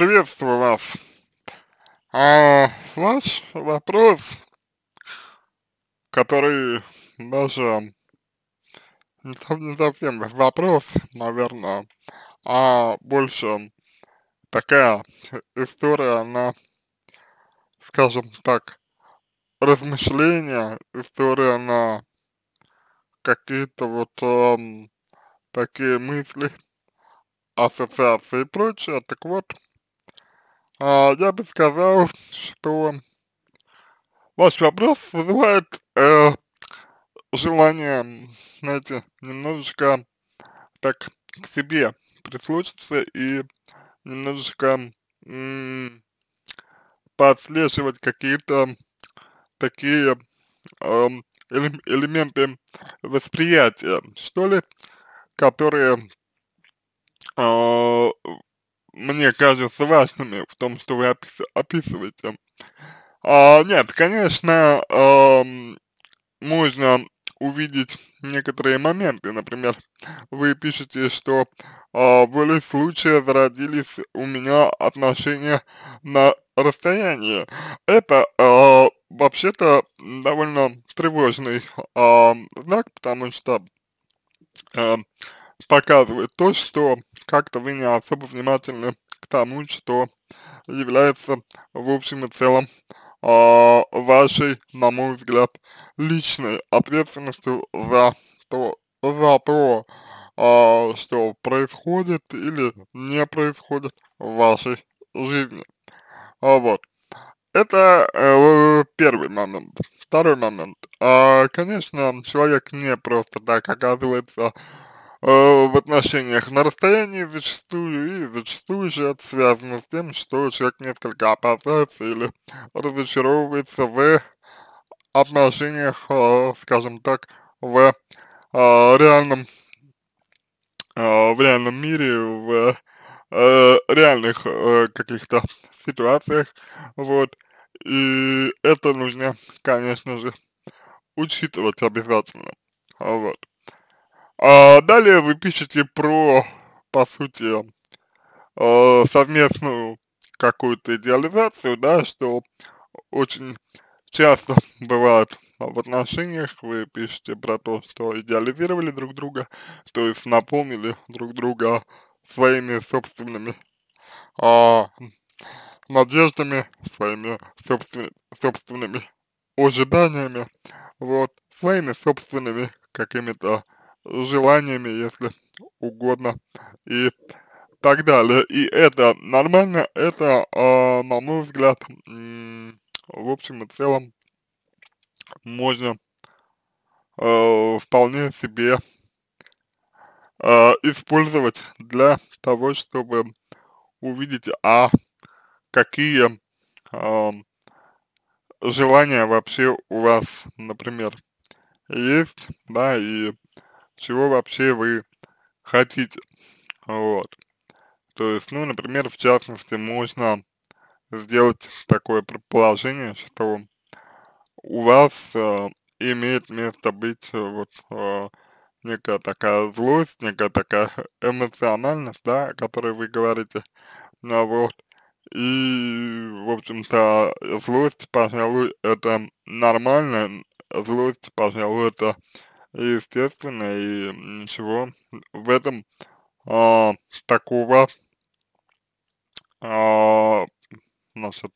Приветствую вас. А ваш вопрос, который даже не совсем вопрос, наверное, а больше такая история на, скажем так, размышления, история на какие-то вот эм, такие мысли, ассоциации и прочее. Так вот, э, я бы сказал, что ваш вопрос вызывает э, желание, знаете, немножечко так к себе прислушаться и немножечко подслеживать какие-то такие э, элементы восприятия, что ли, которые э, мне кажется, важными в том, что вы опис описываете. А, нет, конечно, а, можно увидеть некоторые моменты. Например, вы пишете, что а, были случаи зародились у меня отношения на расстоянии. Это а, вообще-то довольно тревожный а, знак, потому что а, показывает то, что как-то вы не особо внимательны к тому, что является в общем и целом э, вашей, на мой взгляд, личной ответственностью за то, за то э, что происходит или не происходит в вашей жизни. А, вот. Это э, первый момент. Второй момент. Э, конечно, человек не просто так оказывается Э, в отношениях на расстоянии зачастую, и зачастую же это связано с тем, что человек несколько опасается или разочаровывается в отношениях, э, скажем так, в э, реальном, в реальном мире, в реальных каких-то ситуациях, вот, и это нужно, конечно же, учитывать обязательно, вот. А далее вы пишете про, по сути, э, совместную какую-то идеализацию, да, что очень часто бывает в отношениях, вы пишете про то, что идеализировали друг друга, то есть наполнили друг друга своими собственными а, надеждами, своими собствен, собственными ожиданиями, вот, своими собственными какими-то желаниями, если угодно, и так далее. И это нормально, это, э, на мой взгляд, в общем и целом можно э, вполне себе э, использовать для того, чтобы увидеть, а какие э, желания вообще у вас, например, есть, да, и чего вообще вы хотите. Вот. То есть, ну, например, в частности, можно сделать такое предположение, что у вас э, имеет место быть э, вот э, некая такая злость, некая такая эмоциональность, да, о которой вы говорите, ну, а вот, и, в общем-то, злость, пожалуй, это нормально, злость, пожалуй, это естественно, и ничего в этом а, такого, а, значит,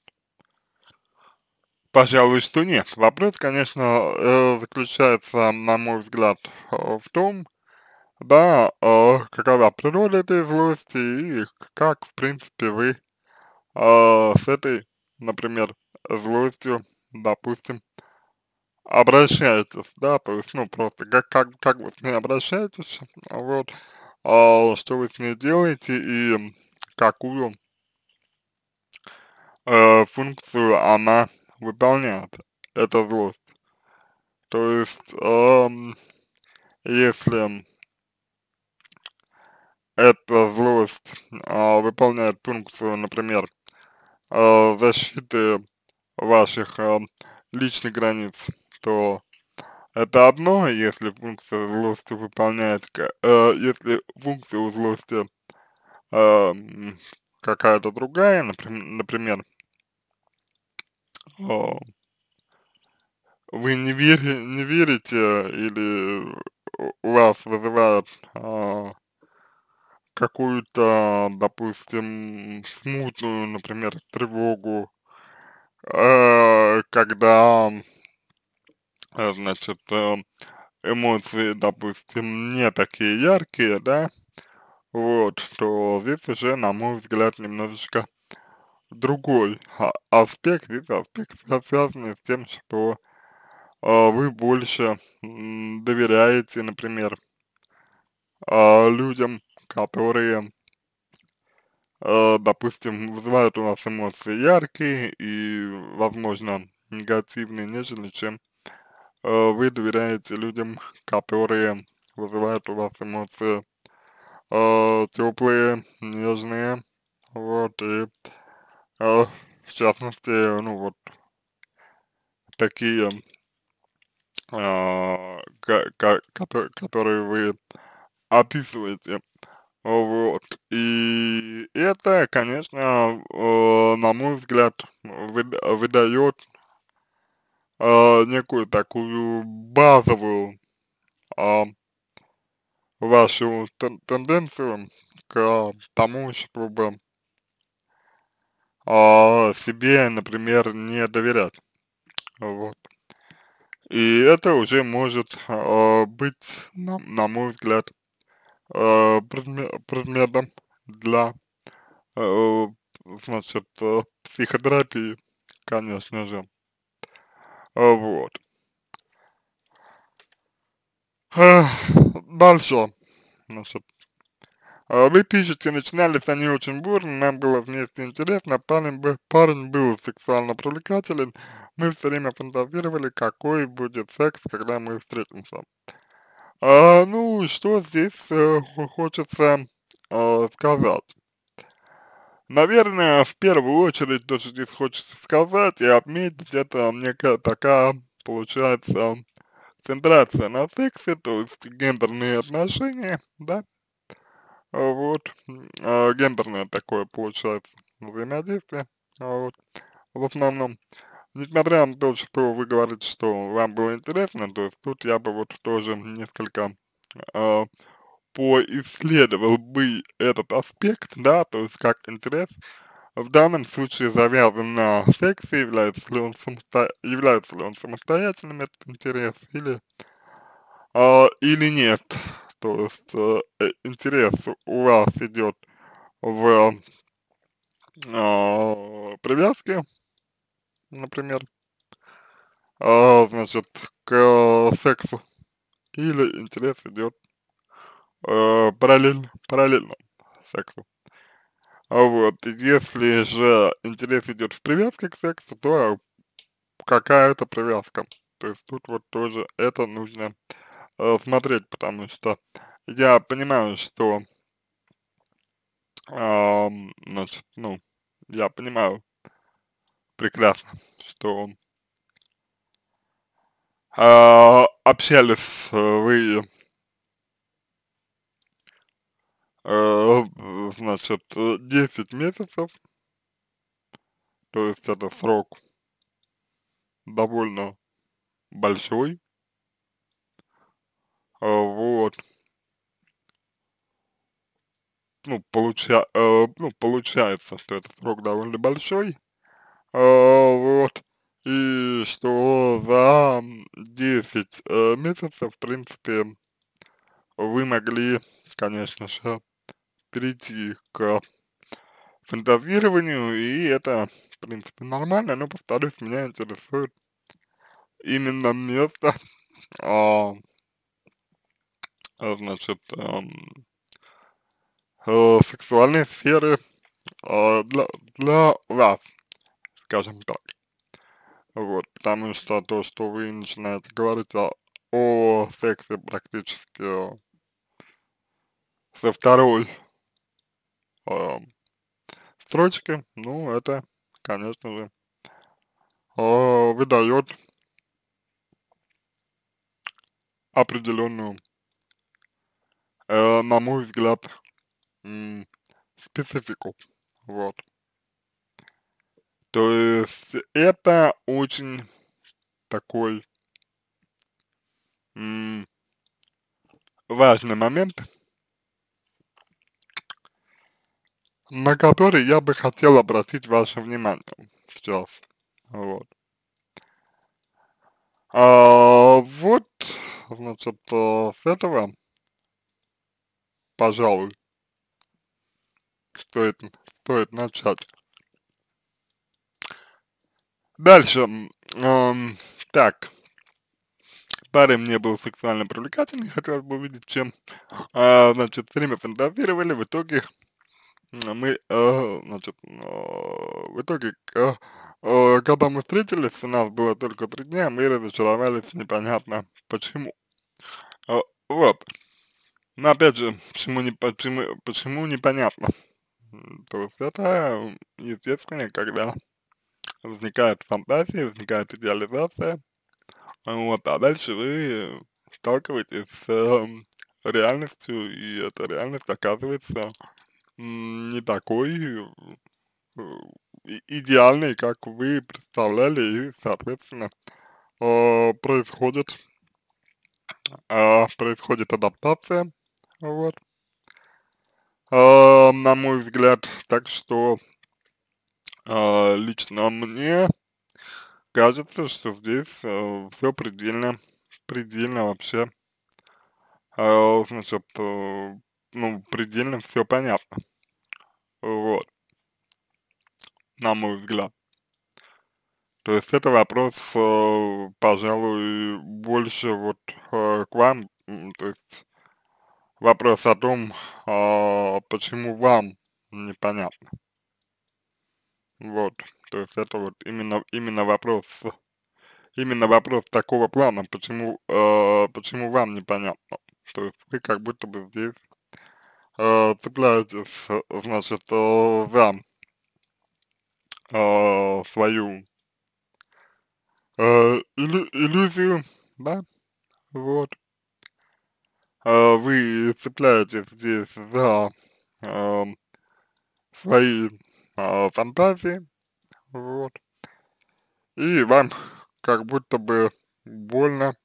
пожалуй, что нет. Вопрос, конечно, э, заключается, на мой взгляд, э, в том, да, э, какова природа этой злости и как, в принципе, вы э, с этой, например, злостью, допустим, обращаетесь, да, то есть, ну, просто как, как, как вы с ней обращаетесь, а вот, а, что вы с ней делаете и какую э, функцию она выполняет, эта злость. То есть, э, если эта злость э, выполняет функцию, например, э, защиты ваших э, личных границ, то это одно, если функция злости выполняет, э, если функция у злости э, какая-то другая, например, э, вы не, вери, не верите или у вас вызывает э, какую-то, допустим, смутную, например, тревогу, э, когда Э, значит, э, эмоции, допустим, не такие яркие, да, вот, то здесь уже, на мой взгляд, немножечко другой а, аспект, здесь аспект связанный с тем, что э, вы больше доверяете, например, э, людям, которые, э, допустим, вызывают у вас эмоции яркие и, возможно, негативные, нежели чем э, Э, вы доверяете людям, которые вызывают у вас эмоции э, теплые, нежные, вот, и э, в частности, ну вот, такие, э, которые вы описываете, вот, и это, конечно, э, на мой взгляд, выдает э, некую такую базовую э, вашу тенденцию к тому, чтобы э, себе, например, не доверять. Вот. И это уже может э, быть, на, на мой взгляд, э, предмет, предметом для, э, значит, э, психотерапии, конечно же. А, вот. Дальше. Значит, а, вы пишете, начинались они очень бурно, нам было вместе интересно, парень, был, парень был сексуально привлекателен, мы все время фантазировали, какой будет секс, когда мы встретимся. А, ну, что здесь э, хочется э, сказать? Наверное, в первую очередь то, что здесь хочется сказать и отметить, это некая такая, получается, центрация на сексе, то есть гендерные отношения, да, вот, а гендерное такое получается взаимодействие, вот, в основном. Несмотря на то, что вы говорите, что вам было интересно, то есть тут я бы вот тоже несколько а, поисследовал бы этот аспект, да, то есть как интерес в данном случае завязан на сексе, является ли он, самосто... является ли он самостоятельным этот интерес или, э, или нет. То есть э, э, интерес у вас идет в э, привязке, например, э, значит, к сексу, или интерес идет э, параллельно, параллельно сексу. А вот, если же интерес идет в привязке к сексу, то какая-то привязка. То есть тут вот тоже это нужно э, смотреть, потому что я понимаю, что, э, значит, ну, я понимаю прекрасно, что э, общались вы Э, значит, 10 э, месяцев, то есть это срок довольно большой, э, вот, ну, получа, ну, получается, что этот срок довольно большой, вот, и что за 10 месяцев, в принципе, вы могли, конечно же, перейти к фантазированию, и это, в принципе, нормально, но, повторюсь, меня интересует именно место, а, а, значит, а, сексуальной сферы а, для, для вас, скажем так. Вот, потому что то, что вы начинаете говорить о, о сексе практически э, со второй э, а, строчки, ну, это, конечно же, э, выдает определенную, э, на мой взгляд, э, специфику, вот. То есть это очень такой важный момент, на который я бы хотел обратить ваше внимание сейчас. Вот. А, вот, значит, э, с этого, пожалуй, стоит, стоит начать. Дальше. Эм, так. Парень мне был сексуально привлекательный, хотел бы увидеть, чем, э, значит, время фантазировали, в итоге мы, э, значит, э, в итоге, э, э, когда мы встретились, у нас было только три дня, мы разочаровались непонятно почему. Э, вот. Но опять же, почему, не, почему, почему непонятно. То есть это э, естественно, когда возникает фантазия, возникает идеализация, вот, а дальше вы сталкиваетесь с э, реальностью, и эта реальность оказывается не такой э, идеальный, как вы представляли, и, соответственно, э, происходит, а, происходит адаптация, вот, э, на мой взгляд, так что лично мне кажется, что здесь все предельно, предельно вообще, значит, ну, предельно все понятно. Вот. На мой взгляд. То есть это вопрос, э, пожалуй, больше вот э, к вам, то есть вопрос о том, э, почему вам непонятно. Вот, то есть это вот именно, именно вопрос, именно вопрос такого плана, почему, э, почему вам непонятно. То есть вы как будто бы здесь цепляете цепляетесь, значит, э, за свою иллю иллюзию, да, вот, вы цепляете здесь за свои фантазии, вот, и вам как будто бы больно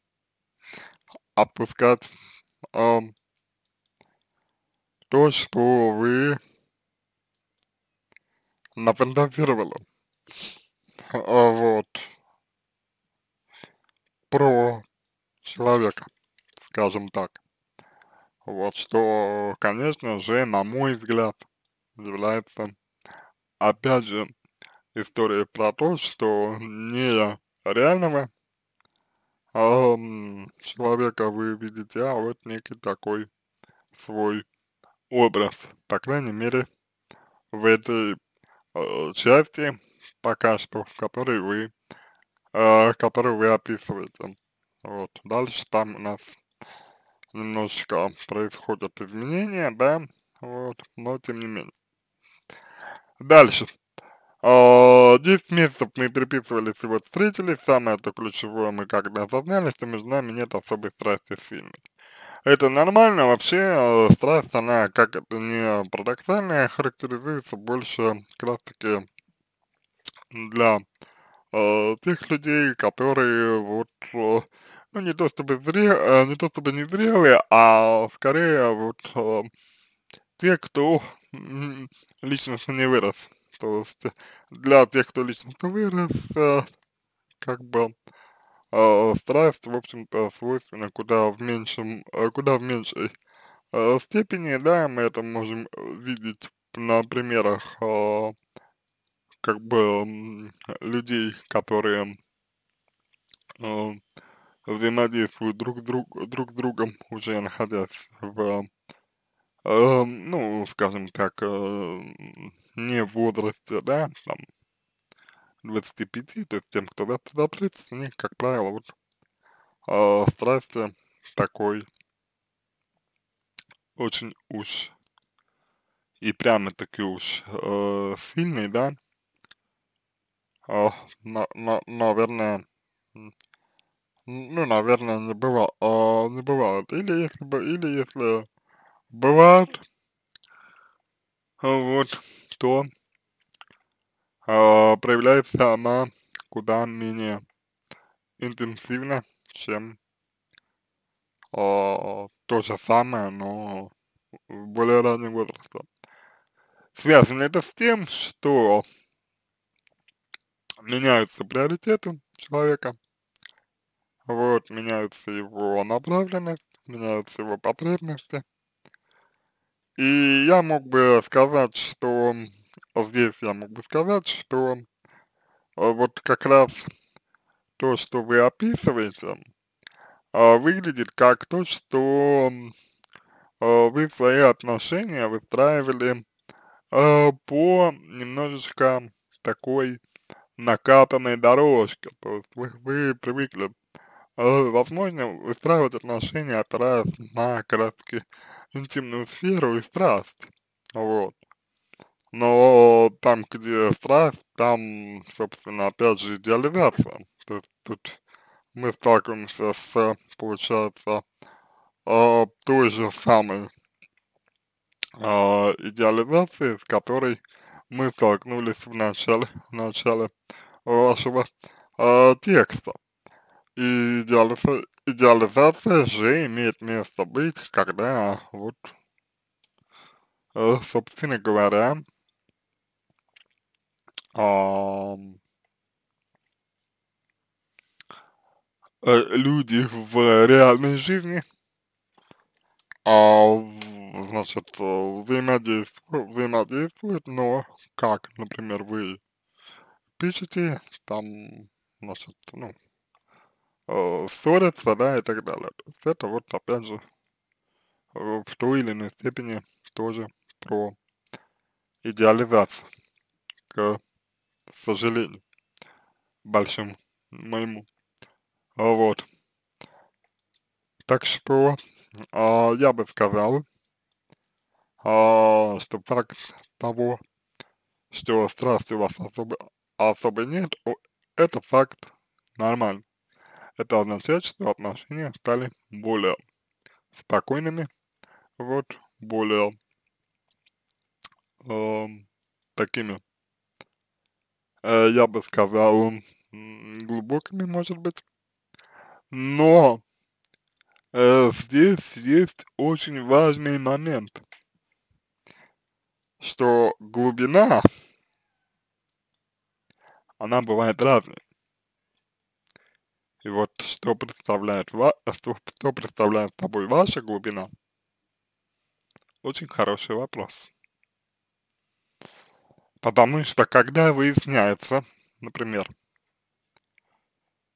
опускать то, что вы нафантазировали. А, вот. Про человека, скажем так. Вот что, конечно же, на мой взгляд, является, опять же, история про то, что не реального эм, человека вы видите, а вот некий такой свой образ, по крайней мере, в этой э, части пока что, который вы, э, который вы описываете. Вот. Дальше там у нас немножечко происходят изменения, да, вот, но тем не менее. Дальше. Э, 10 месяцев мы переписывались и вот встретились, самое то ключевое мы когда осознали, что между нами нет особой страсти сильной. Это нормально, вообще э, страсть, она, как это не парадоксально, а характеризуется больше как раз таки для э, тех людей, которые вот, э, ну не то чтобы зре, э, не то чтобы не зрелые, а скорее вот э, те, кто э, личностно не вырос. То есть для тех, кто личностно вырос, э, как бы э, страсть, в общем-то, свойственна куда в меньшем, а, куда в меньшей э, степени, да, мы это можем э, видеть на примерах э, как бы людей, которые э, взаимодействуют друг, друг, друг с другом, уже находясь в, э, ну, скажем так, э, не в возрасте, да, там, 25, то есть тем, кто за, за 30, у них, как правило, вот э, страсти такой очень уж и прямо-таки уж э, сильный, да, э, на, на, наверное, ну, наверное, не бывало, э, а, не бывает, или если, бы, или если бывает, вот, то э, проявляется она куда менее интенсивно, чем э, то же самое, но в более раннем возрасте. Связано это с тем, что меняются приоритеты человека, вот, меняются его направленность, меняются его потребности. И я мог бы сказать, что а здесь я могу сказать, что э, вот как раз то, что вы описываете, а, выглядит как то, что э, вы свои отношения выстраивали э, по немножечко такой накатанной дорожке, то есть вы, вы привыкли, возможно, выстраивать отношения, опираясь на краски интимную сферу и страсть, вот но там, где страх, там, собственно, опять же идеализация. То есть тут мы сталкиваемся с, получается, э, той же самой э, идеализацией, с которой мы столкнулись в начале, в начале вашего э, текста. И идеализация, идеализация же имеет место быть, когда вот, э, собственно говоря, Э, люди в реальной жизни, а, значит, э, взаимодействуют, взаимодействуют, но как, например, вы пишете, там, значит, ну, э, ссорятся, да, и так далее. это вот, опять же, э, в той или иной степени тоже про идеализацию к сожалению большому моему. А вот. Так что э, я бы сказал, э, что факт того, что страсти у вас особо, особо нет, это факт нормально. Это означает, что отношения стали более спокойными, вот, более э, такими Э, я бы сказал, глубокими, может быть. Но э, здесь есть очень важный момент, что глубина, она бывает разной. И вот что представляет, что, что представляет собой ваша глубина, очень хороший вопрос. Потому что когда выясняется, например,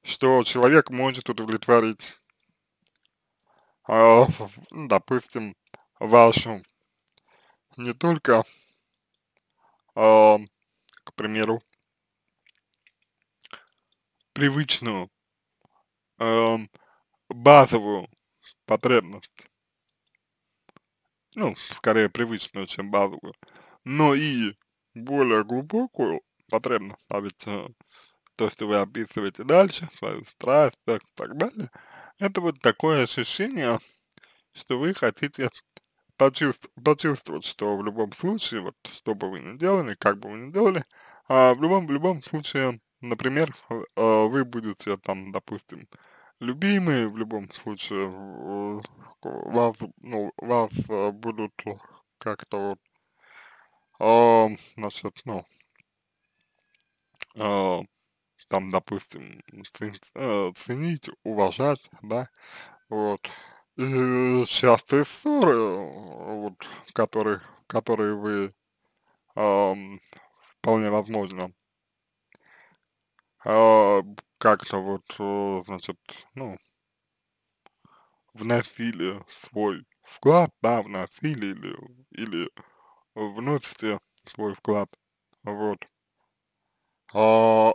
что человек может удовлетворить, э, допустим, вашу не только, э, к примеру, привычную э, базовую потребность, ну, скорее привычную, чем базовую, но и более глубокую потребность, а ведь э, то, что вы описываете дальше, свою страсть, так, так далее, это вот такое ощущение, что вы хотите почувств почувствовать, что в любом случае, вот что бы вы ни делали, как бы вы ни делали, а в любом, в любом случае, например, э, вы будете там, допустим, любимые в любом случае вас, ну, вас э, будут как-то вот значит, а, ну, а, там, допустим, э, ценить, уважать, да, вот. И частые ссоры, вот, которые, которые вы эм, вполне возможно э, как-то вот, э, значит, ну, вносили свой вклад, да, вносили или, или вносите свой вклад, вот. А,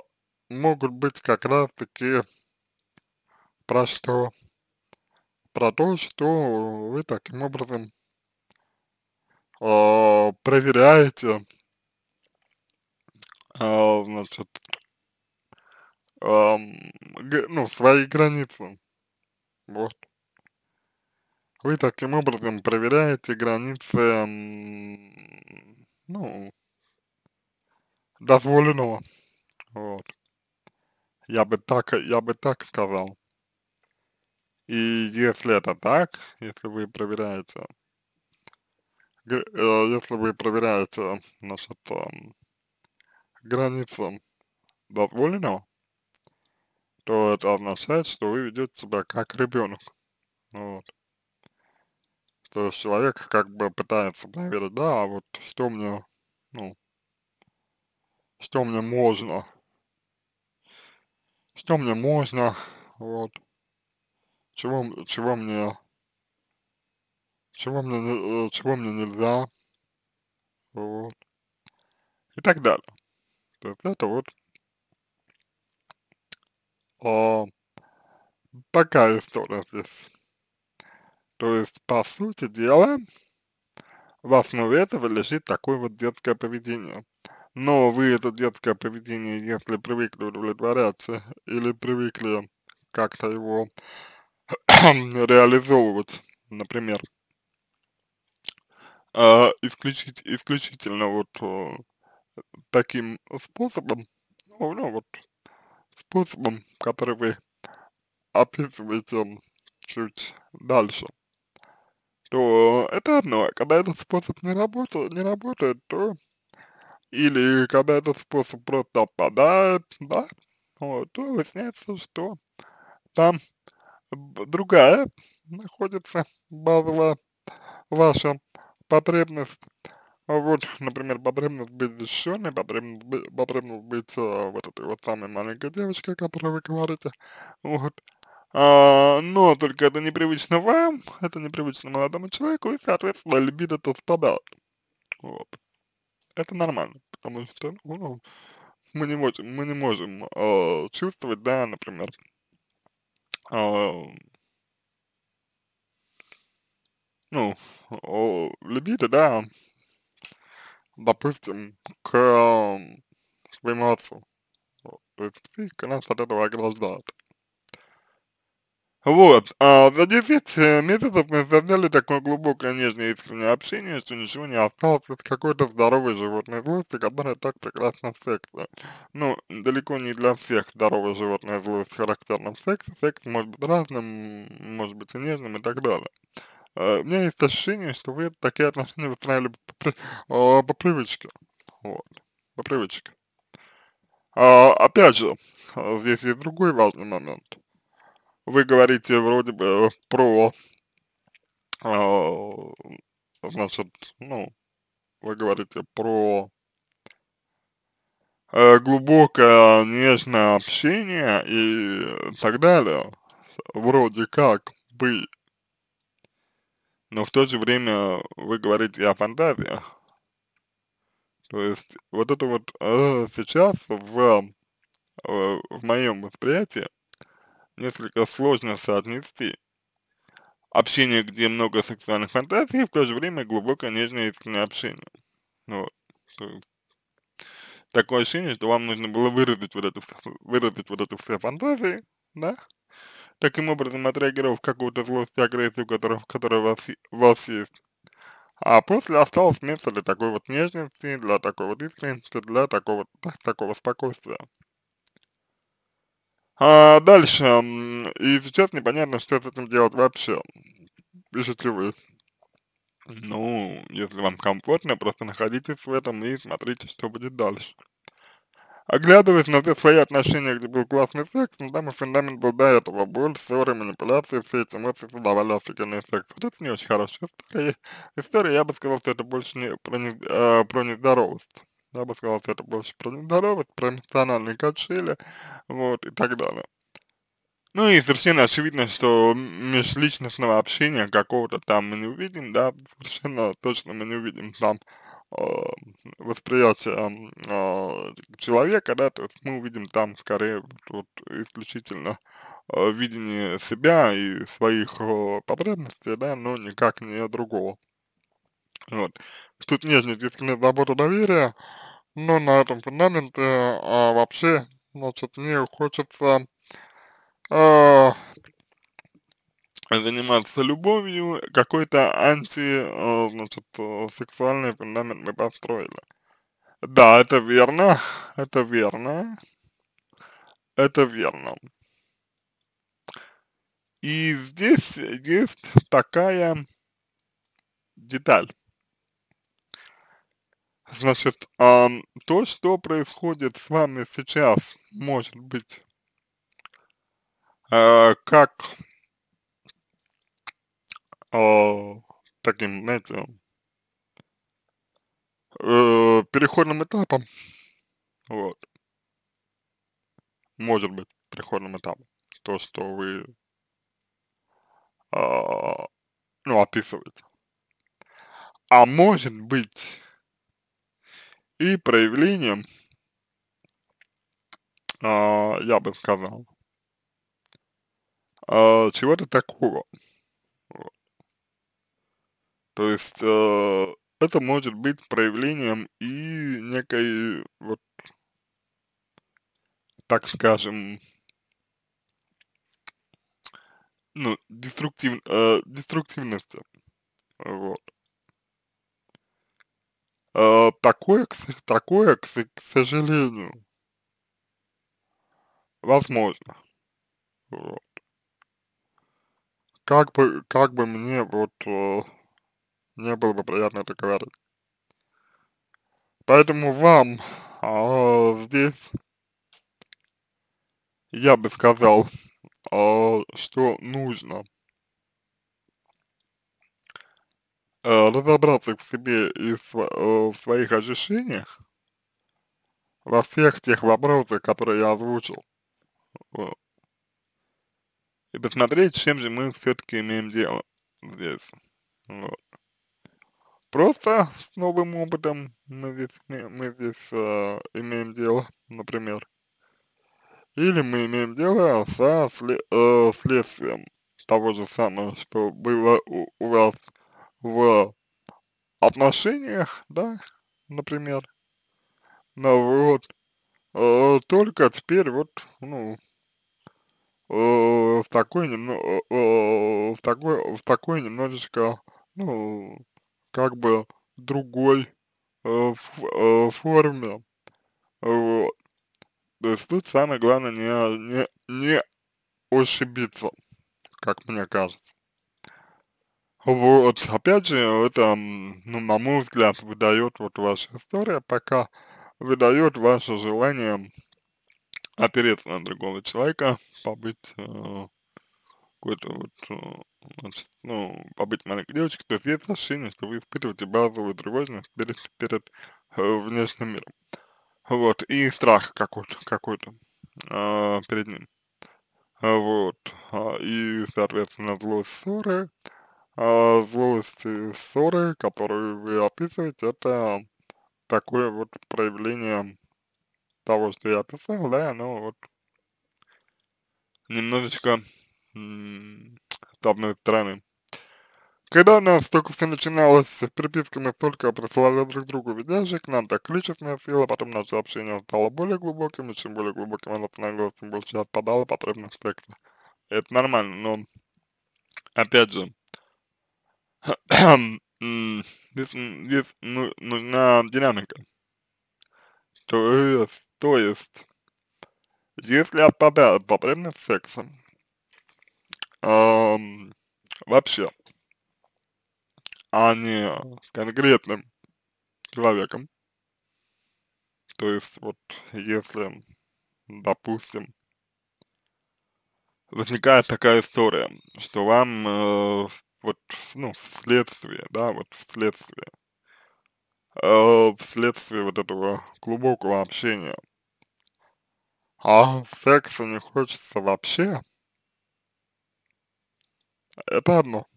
могут быть как раз таки про что? Про то, что вы таким образом а, проверяете, а, значит, а, ну, свои границы, вот. Вы таким образом проверяете границы, ну, дозволенного. Вот. Я бы так, я бы так сказал. И если это так, если вы проверяете, э, если вы проверяете, значит, границу дозволенного, то это означает, что вы ведете себя как ребенок. Вот. То есть человек как бы пытается проверить, да, а вот что мне, ну, что мне можно, что мне можно, вот, чего, чего мне, чего мне, э, чего мне нельзя, вот, и так далее. То есть это вот э, такая история здесь. То есть, по сути дела, в основе этого лежит такое вот детское поведение. Но вы это детское поведение, если привыкли удовлетворяться или привыкли как-то его реализовывать, например, э, исключить, исключительно вот э, таким способом, ну, ну вот способом, который вы описываете чуть дальше то это одно. А когда этот способ не работает, не работает, то или когда этот способ просто отпадает, да, вот, то выясняется, что там другая находится базовая ваша потребность. Вот, например, потребность быть защищенной, потребность потребность быть а, вот этой вот самой маленькой девочкой, о которой вы говорите, вот, а, но только это непривычно вам, это непривычно молодому человеку, и, соответственно, либидо то спадает. Вот. Это нормально, потому что, ну, мы не можем, мы не можем э, чувствовать, да, например, э, ну, э, либидо, да, допустим, к э, своему отцу. То есть психика нас от этого ограждает. Вот, а за 10 месяцев мы создали такое глубокое, нежное, искреннее общение, что ничего не осталось от какой-то здоровой животной злости, которая так прекрасна в сексе. Ну, далеко не для всех здоровая животная злость характерна в сексе, секс может быть разным, может быть и нежным и так далее. Uh, у меня есть ощущение, что вы такие отношения выстраивали по, по, а, по привычке, вот, по привычке. А, опять же, а, здесь есть другой важный момент вы говорите вроде бы э, про, э, значит, ну, вы говорите про э, глубокое нежное общение и так далее, вроде как бы, но в то же время вы говорите о фантазиях. То есть вот это вот э, сейчас в, э, в моем восприятии несколько сложно соотнести. Общение, где много сексуальных фантазий, и в то же время глубокое, нежное, искреннее общение. Ну вот. Такое ощущение, что вам нужно было выразить вот эту, выразить вот эту все фантазии, да? Таким образом, отреагировав какую-то злость и агрессию, которая, которая у вас, у вас есть. А после осталось место для такой вот нежности, для такой вот искренности, для такого, такого спокойствия. А дальше, и сейчас непонятно, что с этим делать вообще, пишете вы. Ну, если вам комфортно, просто находитесь в этом и смотрите, что будет дальше. Оглядываясь на те свои отношения, где был классный секс, но там и фундамент был до этого. Боль, ссоры, манипуляции, все эти эмоции создавали офигенный секс. Вот это не очень хорошая история. История, я бы сказал, что это больше не про, не, э, про нездоровость я бы сказал, что это больше про нездоровость, про эмоциональные качели, вот, и так далее. Ну и совершенно очевидно, что межличностного общения какого-то там мы не увидим, да, совершенно точно мы не увидим там э, восприятие э, человека, да, то есть мы увидим там скорее вот, исключительно э, видение себя и своих э, потребностей, да, но никак не другого. Вот. Тут нет, нет, действительно, доверия, но на этом фундаменте а, вообще, значит, не хочется а, заниматься любовью, какой-то анти, а, значит, э, сексуальный фундамент мы построили. Да, это верно, это верно, это верно. И здесь есть такая деталь. Значит, а, то, что происходит с вами сейчас, может быть, а, как а, таким, знаете, э, переходным этапом, вот, может быть, переходным этапом, то, что вы, э, ну, описываете. А может быть, и проявлением, э, я бы сказал, э, чего-то такого. То есть э, это может быть проявлением и некой, вот, так скажем, ну, деструктив, э, деструктивности. Вот такое, э, такое, к, к сожалению, возможно. Вот. Как бы, как бы мне вот э, не было бы приятно это говорить. Поэтому вам э, здесь я бы сказал, э, что нужно разобраться ну, в себе и в, э, в своих ощущениях во всех тех вопросах, которые я озвучил. Вот. И посмотреть, чем же мы все-таки имеем дело здесь. Вот. Просто с новым опытом мы здесь, мы здесь э, имеем дело, например. Или мы имеем дело со след, э, следствием того же самого, что было у, у вас в отношениях, да, например, но вот, э, только теперь вот, ну, э, в такой, немно, э, э, в такой, в такой немножечко, ну, как бы другой э, ф, э, форме, вот. То есть тут самое главное не, не, не ошибиться, как мне кажется. Вот, опять же, это, ну, на мой взгляд, выдает вот ваша история, пока выдает ваше желание опереться на другого человека, побыть э, какой-то вот, э, значит, ну, побыть маленькой девочкой, то есть есть ощущение, что вы испытываете базовую тревожность перед, перед э, внешним миром. Вот, и страх какой-то, какой-то э, перед ним. Вот, а, и, соответственно, зло ссоры, э, а, злости, ссоры, которые вы описываете, это такое вот проявление того, что я описал, да, оно вот немножечко с одной стороны. Когда у нас только все начиналось, переписка мы столько присылали друг другу видяшек, нам так количественная сила, потом наше общение стало более глубоким, и чем более глубоким оно становилось, тем больше отпадала потребность текста. Это нормально, но, опять же, здесь, здесь ну, нужна динамика. То есть, то есть, если отпадает потребность секса, эм, вообще, а не конкретным человеком, то есть вот если, допустим, возникает такая история, что вам э, вот, ну, вследствие, да, вот вследствие, э, вследствие вот этого глубокого общения. А секса не хочется вообще. Это одно.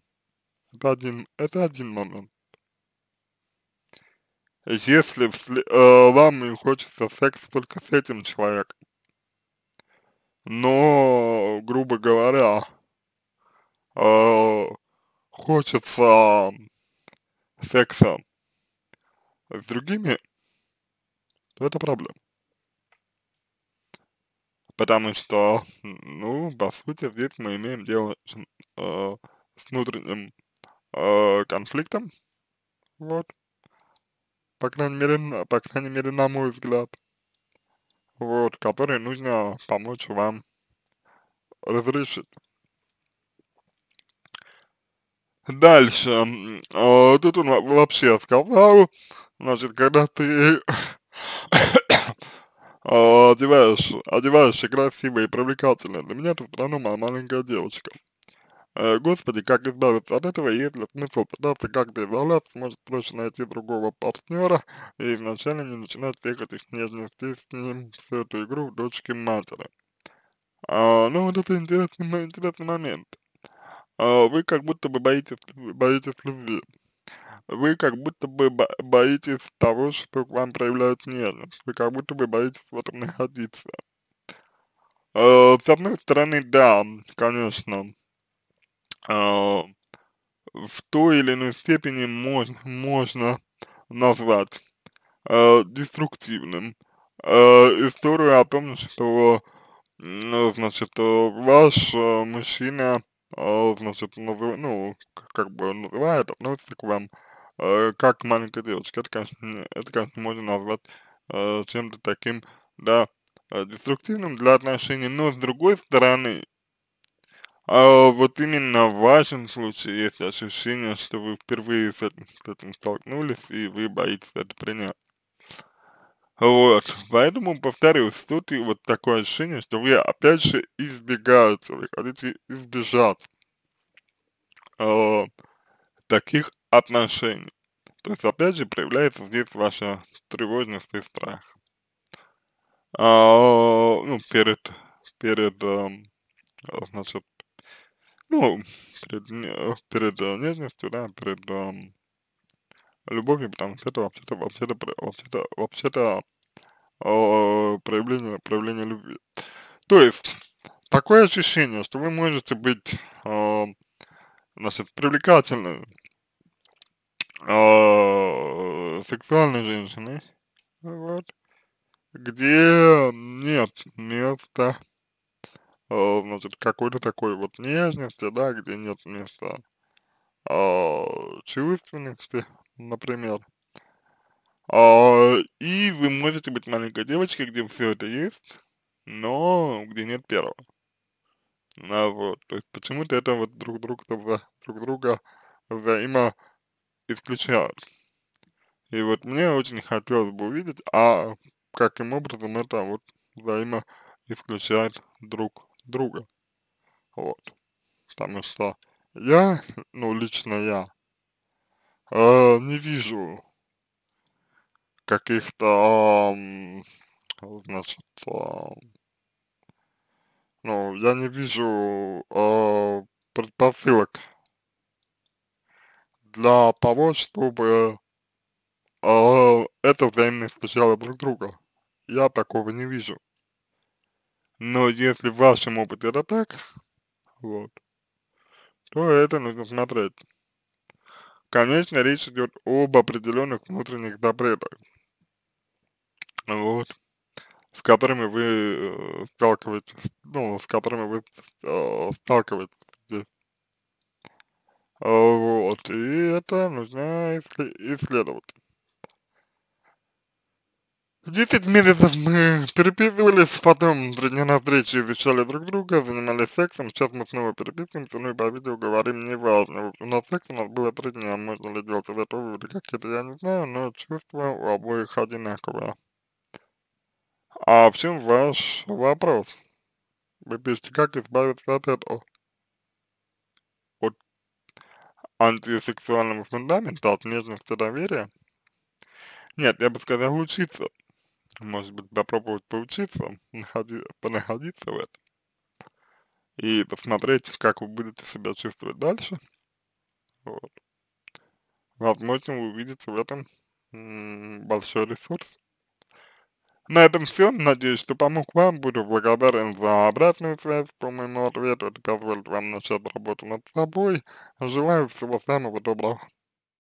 Это один, это один момент. Если э, вам не хочется секс только с этим человеком, но, грубо говоря, э, хочется секса с другими, то это проблема. Потому что, ну, по сути, здесь мы имеем дело э, с внутренним э, конфликтом, вот, по крайней мере, по крайней мере, на мой взгляд, вот, который нужно помочь вам разрешить. Дальше. А, тут он вообще скандал. Значит, когда ты э, одеваешь, одеваешься красиво и привлекательно, для меня ты все равно моя маленькая девочка. Э, господи, как избавиться от этого, если смысл пытаться как-то избавляться, может проще найти другого партнера и изначально не начинать всех этих нежностей с ним, всю эту игру в дочке матери. А, ну вот это интересный, интересный момент. А, вы как будто бы боитесь, боитесь любви. Вы как будто бы боитесь того, что к вам проявляют нежность. Вы как будто бы боитесь в этом находиться. А, с одной стороны, да, конечно, а, в той или иной степени можно, можно назвать деструктивным историю о том, что, значит, ваш э, мужчина э, значит, назыв, ну, как бы называет, а, ну, относится к вам э, как к маленькой девочке. Это, конечно, это, конечно, можно назвать э, чем-то таким, да, деструктивным для отношений, но с другой стороны, а вот именно в вашем случае есть ощущение, что вы впервые с этим, с этим столкнулись, и вы боитесь это принять. Вот, поэтому, повторюсь, тут и вот такое ощущение, что вы опять же избегаете, вы хотите избежать э, таких отношений. То есть, опять же, проявляется здесь ваша тревожность и страх. А, ну, перед, перед, э, значит, ну, перед, перед э, нежностью, да, перед э, любовью, потому что это вообще-то, вообще-то, вообще-то, вообще-то а, проявление, проявление любви. То есть, такое ощущение, что вы можете быть, э, значит, привлекательной, э, сексуальной женщиной, вот, где нет места, э, значит, какой-то такой вот нежности, да, где нет места э, чувственности, например. А, и вы можете быть маленькой девочкой, где все это есть, но где нет первого. Да, вот. То есть почему-то это вот друг друга, друг друга взаимо исключают. И вот мне очень хотелось бы увидеть, а каким образом это вот взаимо исключает друг друга. Вот. Потому что я, ну лично я, э, не вижу каких-то, э, значит, э, ну, я не вижу э, предпосылок для того, чтобы э, это взаимно исключало друг друга. Я такого не вижу. Но если в вашем опыте это так, вот, то это нужно смотреть. Конечно, речь идет об определенных внутренних запретах, вот, с которыми вы э, сталкиваетесь, ну, с которыми вы э, сталкиваетесь. А вот, и это нужно исследовать. 10 месяцев мы переписывались, потом три дня на встрече изучали друг друга, занимались сексом, сейчас мы снова переписываемся, ну и по видео говорим, неважно. У На секс у нас было три дня, можно ли делать из этого выводы какие-то, я не знаю, но чувства у обоих одинаковые. А в чем ваш вопрос? Вы пишете, как избавиться от этого? От антисексуального фундамента, от нежности доверия? Нет, я бы сказал учиться может быть, попробовать поучиться, понаходиться в этом и посмотреть, как вы будете себя чувствовать дальше. Вот. Возможно, вы увидите в этом большой ресурс. На этом все. Надеюсь, что помог вам. Буду благодарен за обратную связь по моему ответу. Это позволит вам начать работу над собой. Желаю всего самого доброго.